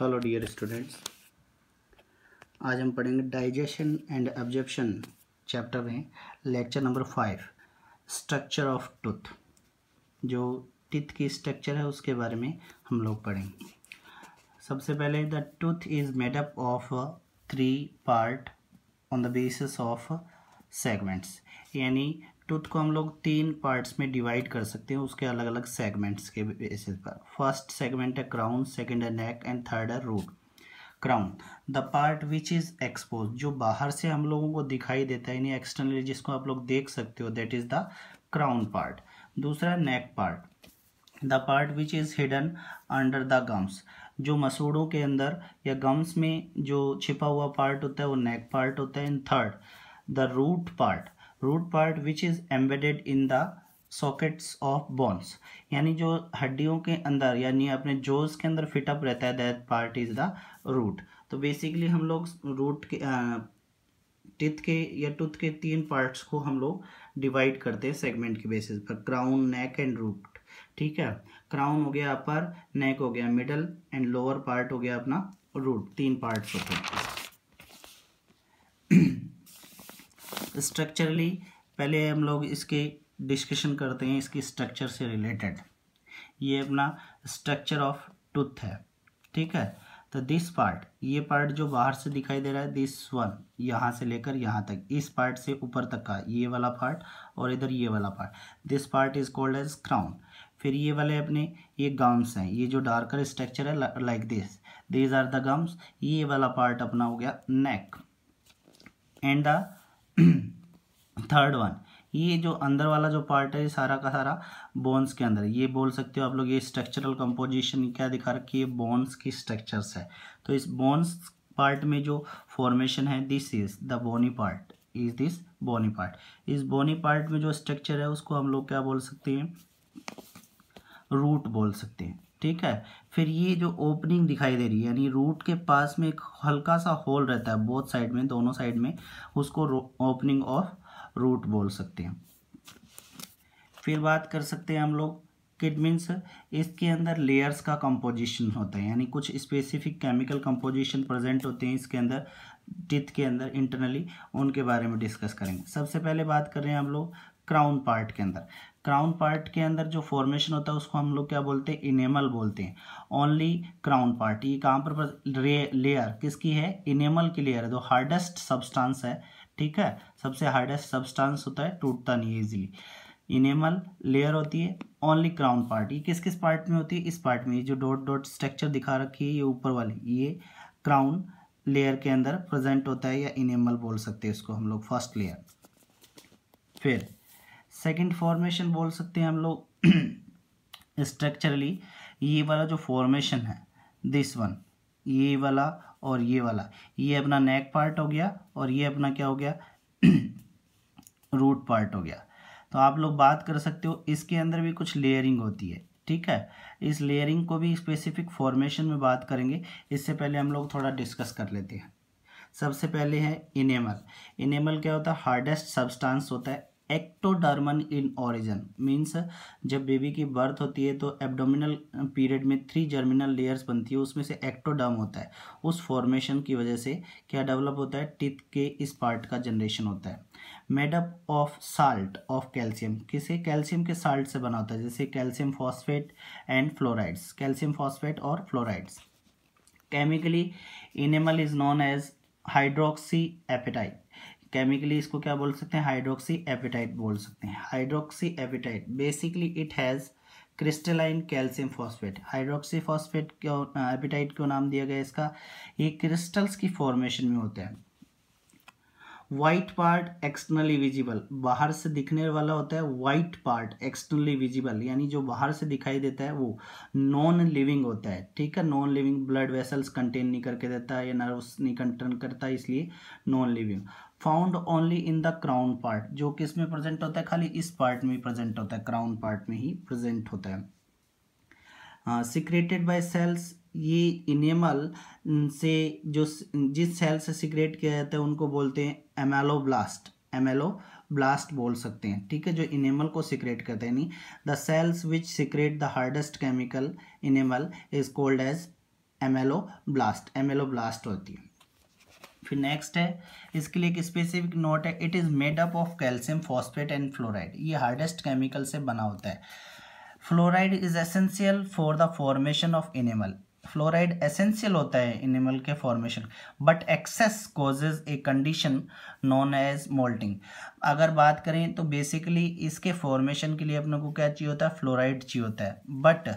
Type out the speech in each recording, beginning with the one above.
hello dear students आज हम पढ़ेंगे डाइजेशन एंड एब्जॉर्प्शन चैप्टर में lecture number five structure of tooth जो टिथ की स्ट्रक्चर है उसके बारे में हम लोग पढ़ेंगे सबसे पहले the tooth is made up of three part on the basis of segments यानी टूथ को हम लोग तीन पार्ट्स में डिवाइड कर सकते हैं उसके अलग अलग सेगमेंट्स के बेसिस पर फर्स्ट सेगमेंट है क्राउन सेकेंड है नेक एंड थर्ड है root crown the part which is expose जो बाहर से हम लोगों को दिखाई देता है यानी एक्सटर्नली जिसको आप लोग देख सकते हो that is the crown part दूसरा neck part the part which is hidden under the gums जो मसूड़ों के अंदर या गम्स में जो छिपा हुआ पार्ट होता है वो नेक पार्ट होता है and third the root part root part which is embedded in the sockets of bones यानी जो हड्डियों के अंदर यानी अपने जोज के अंदर फिटअप रहता है that part is the root तो बेसिकली हम लोग रूट के टिथ के या टूथ के तीन पार्ट्स को हम लोग डिवाइड करते हैं सेगमेंट के बेसिस पर क्राउन नेक एंड रूट ठीक है क्राउन हो गया अपर नेक हो गया मिडल एंड लोअर पार्ट हो गया अपना रूट तीन पार्ट्स होते हैं स्ट्रक्चरली पहले हम लोग इसके डिस्कशन करते हैं इसकी स्ट्रक्चर से रिलेटेड ये अपना स्ट्रक्चर ऑफ टूथ है ठीक है तो दिस पार्ट ये पार्ट जो बाहर से दिखाई दे रहा है दिस वन यहाँ से लेकर यहाँ तक इस पार्ट से ऊपर तक का ये वाला पार्ट और इधर ये वाला part this part is called as crown फिर ये वाले अपने ये गम्स हैं ये जो डार्कर स्ट्रक्चर है like this these are the gums ये वाला पार्ट अपना हो गया neck and the third one ये जो अंदर वाला जो पार्ट है सारा का सारा बोन्स के अंदर ये बोल सकते हो आप लोग ये स्ट्रक्चरल कंपोजिशन क्या दिखा रखी है बोन्स की स्ट्रक्चर्स है तो इस बोन्स पार्ट में जो फॉर्मेशन है this is the bony part is this bony part इस बोनी पार्ट में जो स्ट्रक्चर है उसको हम लोग क्या बोल सकते हैं रूट बोल सकते हैं ठीक है फिर ये जो ओपनिंग दिखाई दे रही है यानी रूट के पास में एक हल्का सा होल रहता है बोथ साइड में दोनों साइड में उसको ओपनिंग ऑफ रूट बोल सकते हैं फिर बात कर सकते हैं हम लोग किड मीन्स इसके अंदर लेयर्स का कंपोजिशन होता है यानी कुछ स्पेसिफिक केमिकल कंपोजिशन प्रेजेंट होते हैं इसके अंदर टिथ के अंदर इंटरनली उनके बारे में डिस्कस करेंगे सबसे पहले बात कर रहे हैं हम लोग क्राउन पार्ट के अंदर क्राउन पार्ट के अंदर जो फॉर्मेशन होता है उसको हम लोग क्या बोलते हैं इनेमल बोलते हैं ओनली क्राउन पार्ट ये कहाँ पर लेयर किसकी है इनेमल की लेयर है जो हार्डेस्ट सब्सटेंस है ठीक है सबसे हार्डेस्ट सब्सटेंस होता है टूटता नहीं ईजिली इनेमल लेयर होती है ओनली क्राउन पार्ट ये किस किस पार्ट में होती है इस पार्ट में ये जो डॉट डॉट स्ट्रक्चर दिखा रखी है ये ऊपर वाली ये क्राउन लेयर के अंदर प्रेजेंट होता है या इनेमल बोल सकते हैं इसको हम लोग फर्स्ट लेयर फिर सेकंड फॉर्मेशन बोल सकते हैं हम लोग स्ट्रक्चरली ये वाला जो फॉर्मेशन है दिस वन ये वाला और ये वाला ये अपना नेक पार्ट हो गया और ये अपना क्या हो गया रूट पार्ट हो गया तो आप लोग बात कर सकते हो इसके अंदर भी कुछ लेयरिंग होती है ठीक है इस लेयरिंग को भी स्पेसिफिक फॉर्मेशन में बात करेंगे इससे पहले हम लोग थोड़ा डिस्कस कर लेते हैं सबसे पहले है इनेमल इनेमल क्या होता है हार्डेस्ट सब्सटेंस होता है एक्टोडर्मन इन ऑरिजन मीन्स जब बेबी की बर्थ होती है तो एब्डोमिनल पीरियड में थ्री जर्मिनल लेयर्स बनती है उसमें से एक्टोडर्म होता है उस फॉर्मेशन की वजह से क्या डेवलप होता है टिथ के इस पार्ट का जनरेशन होता है made up of salt of calcium किसे कैल्शियम के साल्ट से बना होता है जैसे calcium phosphate and fluorides calcium phosphate और fluorides chemically enamel is known as hydroxy apatite chemically इसको क्या बोल सकते हैं हाइड्रोक्सी एपिटाइट बोल सकते हैं hydroxy apatite basically it has crystalline calcium phosphate hydroxy phosphate क्यों एपिटाइट क्यों नाम दिया गया इसका ये क्रिस्टल्स की फॉर्मेशन में होता है वाइट पार्ट एक्सटर्नली विजिबल बाहर से दिखने वाला होता है वाइट पार्ट एक्सटर्नली विजिबल यानी जो बाहर से दिखाई देता है वो नॉन लिविंग होता है ठीक है non living blood vessels contain नहीं करके देता है या नर्व्स नहीं कंटेन करता इसलिए non living found only in the crown part जो कि इसमें प्रेजेंट होता है खाली इस पार्ट में प्रेजेंट होता है क्राउन पार्ट में ही प्रेजेंट होता है सिक्रेटेड बाय सेल्स ये इनेमल से जो जिस सेल से सिक्रेट किया जाता है उनको बोलते हैं एमेलो ब्लास्ट एमेलो ब्लास्ट बोल सकते हैं ठीक है जो इनेमल को सिक्रेट करते हैं नहीं the cells which secrete the hardest chemical enamel is called as ameloblast ameloblast होती है फिर नेक्स्ट है इसके लिए एक स्पेसिफिक नोट है it is made up of calcium phosphate and fluoride ये हार्डेस्ट केमिकल से बना होता है fluoride is essential for the formation of enamel fluoride essential होता है एनिमल के formation but excess causes a condition known as mottling अगर बात करें तो बेसिकली इसके फॉर्मेशन के लिए अपने को क्या चाहिए होता है फ्लोराइड चाहिए होता है बट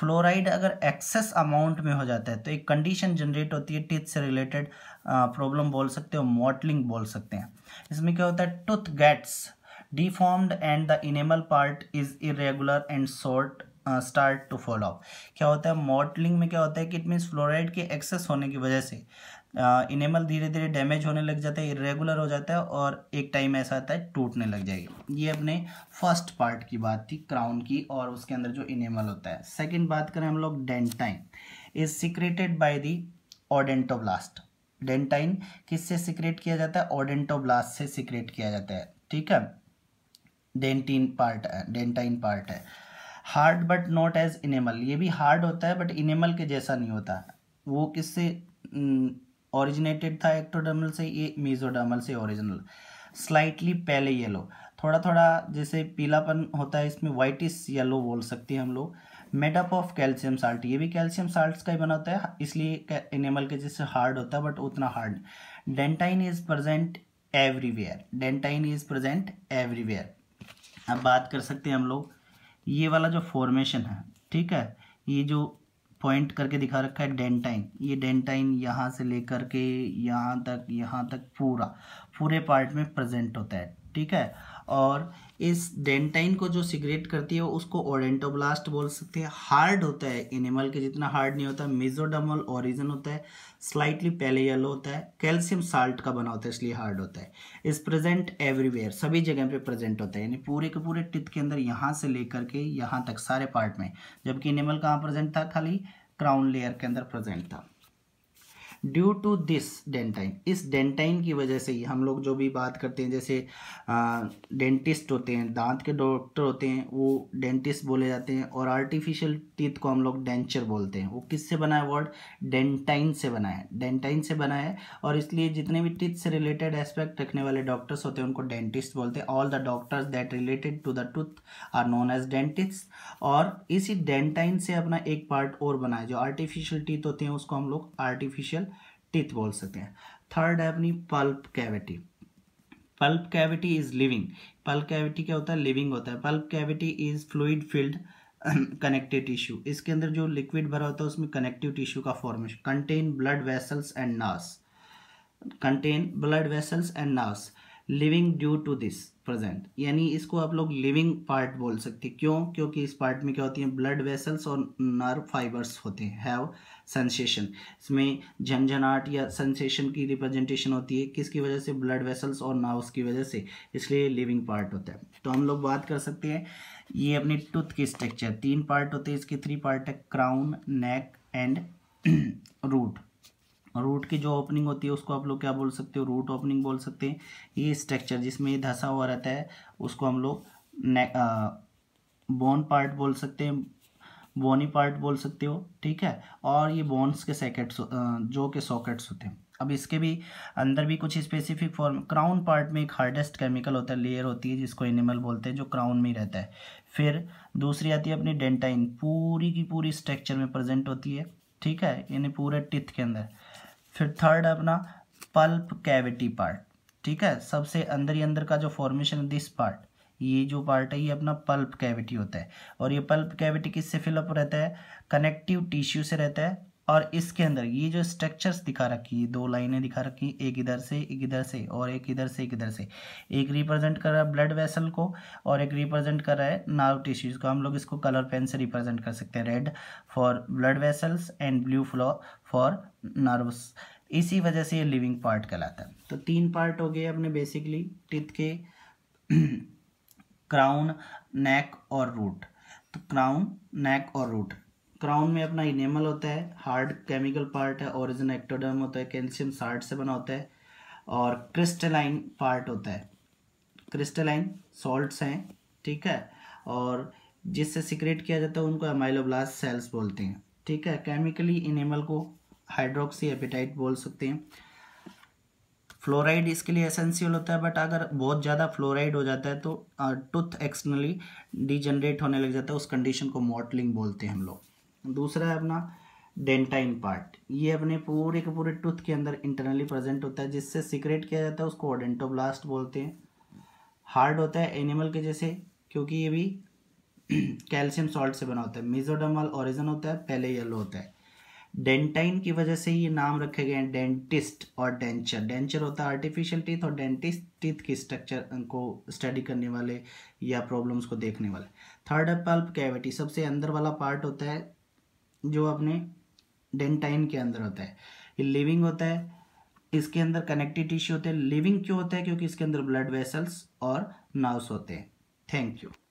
फ्लोराइड अगर एक्सेस अमाउंट में हो जाता है तो एक कंडीशन जनरेट होती है टिथ से रिलेटेड प्रॉब्लम बोल सकते हो मॉटलिंग बोल सकते हैं इसमें क्या होता है tooth gets deformed and the enamel part is irregular and short start to fall off क्या होता है मॉडलिंग में क्या होता है कि इट मीन्स फ्लोराइड के एक्सेस होने की वजह से इनेमल धीरे धीरे डैमेज होने लग जाता है इरेगुलर हो जाता है और एक टाइम ऐसा आता है टूटने लग जाएगी ये अपने फर्स्ट पार्ट की बात थी क्राउन की और उसके अंदर जो इनेमल होता है सेकेंड बात करें हम लोग dentine is secreted by the odontoblast dentine किससे सिक्रेट किया जाता है ऑडेंटोब्लास्ट से सिक्रेट किया जाता है ठीक है डेंटिन पार्ट है डेंटाइन पार्ट है hard but not as enamel ये भी हार्ड होता है बट इनेमल के जैसा नहीं होता वो किससे ओरिजिनेटेड था एक्टोडर्मल से ये मीजोडर्मल से ओरिजिनल स्लाइटली पहले येलो थोड़ा थोड़ा जैसे पीलापन होता है इसमें वाइटिस येलो बोल सकते हैं हम लोग मेडअप ऑफ कैल्शियम साल्ट ये भी कैल्शियम साल्ट का ही बना होता है इसलिए इनेमल के जैसे हार्ड होता है बट उतना hard dentine is present everywhere dentine is present everywhere अब बात कर सकते हैं हम लोग ये वाला जो फॉर्मेशन है ठीक है ये जो पॉइंट करके दिखा रखा है डेंटाइन ये डेंटाइन यहाँ से लेकर के यहाँ तक यहाँ तक पूरा पूरे पार्ट में प्रेजेंट होता है ठीक है और इस डेंटाइन को जो सिगरेट करती है उसको ओडेंटोब्लास्ट बोल सकते हैं हार्ड होता है एनिमल के जितना हार्ड नहीं होता मिजोडमल ओरिजन होता है स्लाइटली पहले येलो होता है कैल्शियम साल्ट का बना होता है इसलिए हार्ड होता है इस प्रेजेंट एवरीवेयर सभी जगह पे प्रेजेंट होता है यानी पूरे के पूरे टिथ के अंदर यहाँ से लेकर के यहाँ तक सारे पार्ट में जबकि एनिमल कहाँ प्रेजेंट था खाली क्राउन लेयर के अंदर प्रेजेंट था ड्यू टू दिस डेंटाइन इस डेंटाइन की वजह से ही हम लोग जो भी बात करते हैं जैसे डेंटिस्ट होते हैं दांत के डॉक्टर होते हैं वो डेंटिस्ट बोले जाते हैं और आर्टिफिशियल टीथ को हम लोग डेंचर बोलते हैं वो किससे बना है वर्ड डेंटाइन से बना है डेंटाइन से बना है और इसलिए जितने भी टीथ से रिलेटेड एस्पेक्ट रखने वाले डॉक्टर्स होते हैं उनको डेंटिस्ट बोलते हैं all the doctors that related to the tooth are known as dentist और इसी डेंटाइन से अपना एक पार्ट और बना है जो आर्टिफिशियल टीथ होते हैं उसको हम लोग आर्टिफिशियल टिथ बोल सकते हैं थर्ड है अपनी pulp cavity pulp cavity is living pulp cavity क्या होता है लिविंग होता है pulp cavity is fluid filled connective tissue इसके अंदर जो लिक्विड भरा होता है उसमें कनेक्टिव टिश्यू का formation contain blood vessels and nerves contain blood vessels and nerves living due to this present यानी इसको आप लोग लिविंग पार्ट बोल सकते हैं क्यों क्योंकि इस पार्ट में क्या होती है ब्लड वेसल्स और नर्व फाइबर्स होते हैं हैव सेंसेशन इसमें झंझनाट या सेंसेशन की रिप्रेजेंटेशन होती है किसकी वजह से ब्लड वेसल्स और नर्व्स की वजह से इसलिए लिविंग पार्ट होता है तो हम लोग बात कर सकते हैं ये अपनी टूथ की स्ट्रक्चर तीन पार्ट होते हैं इसके थ्री पार्ट है crown neck and root root की जो ओपनिंग होती है उसको आप लोग क्या बोल सकते हो रूट ओपनिंग बोल सकते हैं ये स्ट्रक्चर जिसमें ये धंसा हुआ रहता है उसको हम लोग बोन पार्ट बोल सकते हैं बोनी पार्ट बोल सकते हो ठीक है और ये बोन्स के सैकेट्स जो के सॉकेट्स होते हैं अब इसके भी अंदर भी कुछ स्पेसिफिक फॉर्म क्राउन पार्ट में एक हार्डेस्ट केमिकल होता है लेयर होती है जिसको एनिमल बोलते हैं जो क्राउन में रहता है फिर दूसरी आती है अपनी डेंटाइन पूरी की पूरी स्ट्रक्चर में प्रेजेंट होती है ठीक है यानी पूरे टिथ के अंदर फिर थर्ड है अपना पल्प कैविटी पार्ट ठीक है सबसे अंदर ही अंदर का जो फॉर्मेशन दिस पार्ट ये जो पार्ट है ये अपना पल्प कैविटी होता है और ये पल्प कैविटी किससे फिलअप रहता है कनेक्टिव टिश्यू से रहता है और इसके अंदर ये जो स्ट्रक्चर्स दिखा रखी है दो लाइनें दिखा रखी है एक इधर से एक इधर से और एक इधर से एक इधर से एक रिप्रेजेंट कर रहा है ब्लड वेसल को और एक रिप्रेजेंट कर रहा है नर्व टिश्यूज़ को हम लोग इसको कलर पेन से रिप्रेजेंट कर सकते हैं red for blood vessels and blue flow for nerves इसी वजह से ये लिविंग पार्ट कहलाता है तो तीन पार्ट हो गए अपने बेसिकली टिथ के क्राउन नेक और रूट तो क्राउन नेक और रूट क्राउन में अपना इनेमल होता है हार्ड केमिकल पार्ट है ओरिजिन एक्टोडर्म होता है कैल्शियम साल्ट से बना होता है और क्रिस्टलाइन पार्ट होता है क्रिस्टलाइन सॉल्ट्स हैं ठीक है और जिससे सिक्रेट किया जाता है उनको एमाइलोब्लास्ट सेल्स बोलते हैं ठीक है केमिकली इनेमल को हाइड्रोक्सी एपिटाइट बोल सकते हैं फ्लोराइड इसके लिए एसेंशियल होता है बट अगर बहुत ज़्यादा फ्लोराइड हो जाता है तो टूथ एक्सटर्नली डिजनरेट होने लग जाता है उस कंडीशन को मॉडलिंग बोलते हैं हम लोग दूसरा है अपना डेंटाइन पार्ट ये अपने पूरे के पूरे टूथ के अंदर इंटरनली प्रेजेंट होता है जिससे सिक्रेट किया जाता है उसको ओडेंटोब्लास्ट बोलते हैं हार्ड होता है एनिमल के जैसे क्योंकि ये भी कैल्शियम सॉल्ट से बना होता है मिजोडमल ओरिजन होता है पहले येलो होता है डेंटाइन की वजह से ये नाम रखे गए हैं डेंटिस्ट और डेंचर डेंचर होता है आर्टिफिशियल टीथ और डेंटिस्ट टीथ की स्ट्रक्चर को स्टडी करने वाले या प्रॉब्लम्स को देखने वाले थर्ड है पल्प कैविटी सबसे अंदर वाला पार्ट होता है जो अपने डेंटाइन के अंदर होता है ये लिविंग होता है इसके अंदर कनेक्टिव टिश्यू होते हैं लिविंग क्यों होता है क्योंकि इसके अंदर ब्लड वेसल्स और नर्व्स होते हैं थैंक यू